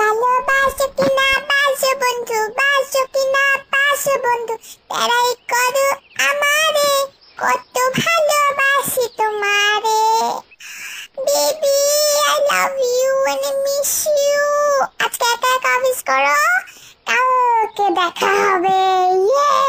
ভালোবাসো কি না বাসো বন্ধু বাসো কি না বাসো বন্ধু তারাই করো আমারে কত ভালোবাসি তোমারে বেবি আই লাভ ইউ মানে মিস ইউ আজকে একা একা মিস করো কালকে দেখা হবে ইয়ে